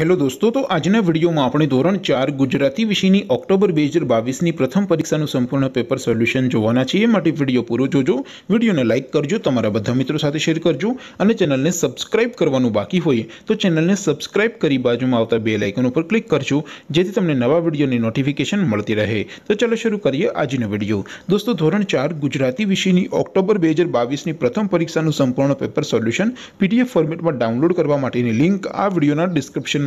hello दोस्तों तो आज ने वीडियो म आपने ધોરણ 4 ગુજરાતી વિષય ની ઓક્ટોબર 2022 ની પ્રથમ પરીક્ષા નું સંપૂર્ણ પેપર સોલ્યુશન જોવાના છે માટે વિડિયો પૂરું જોજો વિડિયોને લાઈક કરજો તમારા બધા મિત્રો સાથે શેર કરજો અને ચેનલ ને સબ્સ્ક્રાઇબ કરવાનું બાકી હોય તો ચેનલ ને સબ્સ્ક્રાઇબ કરી બાજુમાં આવતા બેલ આઇકન ઉપર ક્લિક કરજો જેથી તમને નવા વિડિયો ની નોટિફિકેશન મળતી રહે તો ચાલો શરૂ કરીએ આજ નો વિડિયો દોસ્તો ધોરણ 4 ગુજરાતી વિષય ની ઓક્ટોબર 2022 ની પ્રથમ પરીક્ષા નું સંપૂર્ણ પેપર સોલ્યુશન પીડીએફ ફોર્મેટ માં ડાઉનલોડ કરવા માટે ની લિંક આ વિડિયો ના ડિસ્ક્રિપ્શન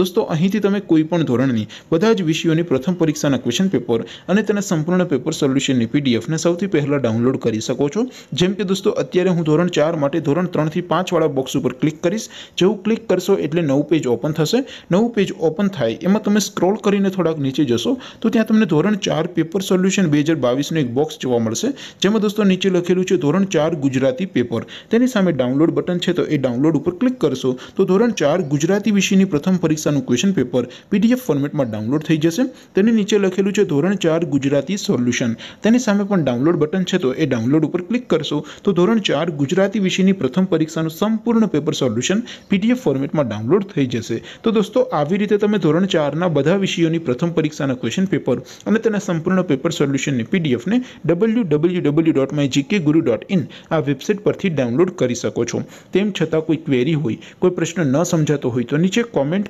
દોસ્તો અહીંથી તમે કોઈપણ ધોરણની બધા જ વિષયોની પ્રથમ પરીક્ષાના ક્વેશ્ચન પેપર અને તેના સંપૂર્ણ પેપર સોલ્યુશનની પીડીએફને સૌથી પહેલા ડાઉનલોડ કરી શકો છો જેમ કે દોસ્તો અત્યારે હું ધોરણ 4 માટે ધોરણ 3 થી 5 વાળો બોક્સ ઉપર ક્લિક કરીશ જેવું ક્લિક કરશો એટલે નવું પેજ ઓપન થશે નવું પેજ ઓપન થાય એમાં તમે સ્ક્રોલ કરીને થોડક નીચે જશો તો ત્યાં તમને ધોરણ 4 પેપર સોલ્યુશન 2022 નો એક બોક્સ જોવા મળશે જેમ કે દોસ્તો નીચે લખેલું છે ધોરણ 4 ગુજરાતી પેપર તેની સામે ડાઉનલોડ બટન છે તો એ ડાઉનલોડ ઉપર ક્લિક કરશો તો ધોરણ 4 ગુજરાતી વિષયની પ્રથમ પરીક્ષાનું ક્વેશ્ચન પેપર પીડીએફ ફોર્મેટમાં ડાઉનલોડ થઈ જશે તેની નીચે લખેલું છે ધોરણ 4 ગુજરાતી સોલ્યુશન તેની સામે પણ ડાઉનલોડ બટન છે તો એ ડાઉનલોડ ઉપર ક્લિક કરશો તો ધોરણ 4 ગુજરાતી વિષયની પ્રથમ પરીક્ષાનું સંપૂર્ણ પેપર સોલ્યુશન પીડીએફ ફોર્મેટમાં ડાઉનલોડ થઈ જશે તો દોસ્તો આવી રીતે તમે ધોરણ 4 ના બધા વિષયોની પ્રથમ પરીક્ષાના ક્વેશ્ચન પેપર અને તેના સંપૂર્ણ પેપર સોલ્યુશન ને પીડીએફ ને www.mygkguru.in આ વેબસાઈટ પરથી ડાઉનલોડ કરી શકો છો તેમ છતાં કોઈ ક્વેરી હોય કોઈ પ્રશ્ન ન સમજાતો હોય તો નીચે કોમેન્ટ